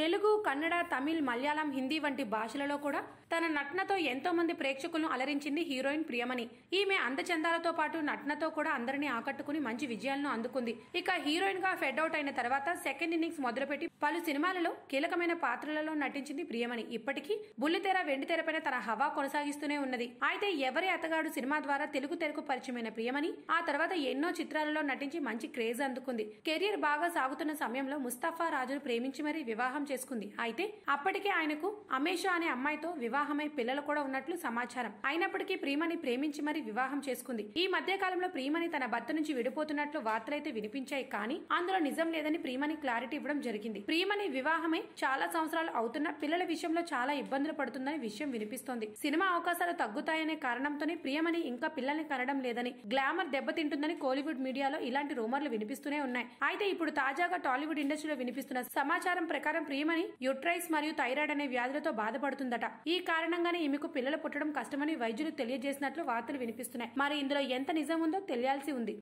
తెలుగు కన్నడ తమిళ్ మలయాళం హిందీ వంటి భాషలలో కూడా తన నటనతో ఎంతో మంది ప్రేక్షకులను అలరించింది హీరోయిన్ ప్రియమణి ఈమె అందచందాలతో పాటు నటనతో కూడా అందరినీ ఆకట్టుకుని మంచి విజయాలను అందుకుంది ఇక హీరోయిన్ గా ఫెడ్ అవుట్ అయిన తర్వాత సెకండ్ ఇన్నింగ్స్ మొదలుపెట్టి పలు సినిమాలలో కీలకమైన పాత్రలలో నటించింది ప్రియమణి ఇప్పటికీ బుల్లితెర పైన తన హవా కొనసాగిస్తూనే ఉన్నది అయితే ఎవరి అతగాడు సినిమా ద్వారా తెలుగు తెరకు పరిచయమైన ప్రియమణి ఆ తర్వాత ఎన్నో చిత్రాలలో నటించి మంచి క్రేజ్ అందుకుంది కెరీర్ బాగా సాగుతున్న సమయంలో ముస్తాఫా రాజును ప్రేమించి మరీ వివాహం చేసుకుంది అయితే అప్పటికే ఆయనకు అమేష అనే అమ్మాయితో వివాహమై పిల్లలు కూడా ఉన్నట్లు సమాచారం అయినప్పటికీ ప్రియమని ప్రేమించి మరి వివాహం చేసుకుంది ఈ మధ్య కాలంలో ప్రియమని తన భర్త నుంచి విడిపోతున్నట్లు వార్తలైతే వినిపించాయి కానీ అందులో నిజం లేదని ప్రియమణి క్లారిటీ ఇవ్వడం జరిగింది ప్రియమణి వివాహమై చాలా సంవత్సరాలు అవుతున్న పిల్లల విషయంలో చాలా ఇబ్బందులు పడుతుందని విషయం వినిపిస్తోంది సినిమా అవకాశాలు తగ్గుతాయనే కారణంతోనే ప్రియమణి ఇంకా పిల్లల్ని కనడం లేదని గ్లామర్ దెబ్బతింటుందని కోలీవుడ్ మీడియాలో ఇలాంటి రూమర్లు వినిపిస్తూనే ఉన్నాయి అయితే ఇప్పుడు తాజాగా టాలీవుడ్ ఇండస్ట్రీలో వినిపిస్తున్న సమాచారం ప్రకారం ప్రియమణి యుట్రైస్ మరియు థైరాయిడ్ అనే వ్యాధులతో బాధపడుతుందట ఈ కారణంగానే ఈమెకు పిల్లలు పుట్టడం కష్టమని వైద్యులు తెలియజేసినట్లు వార్తలు వినిపిస్తున్నాయి మరి ఇందులో ఎంత నిజం ఉందో తెలియాల్సి ఉంది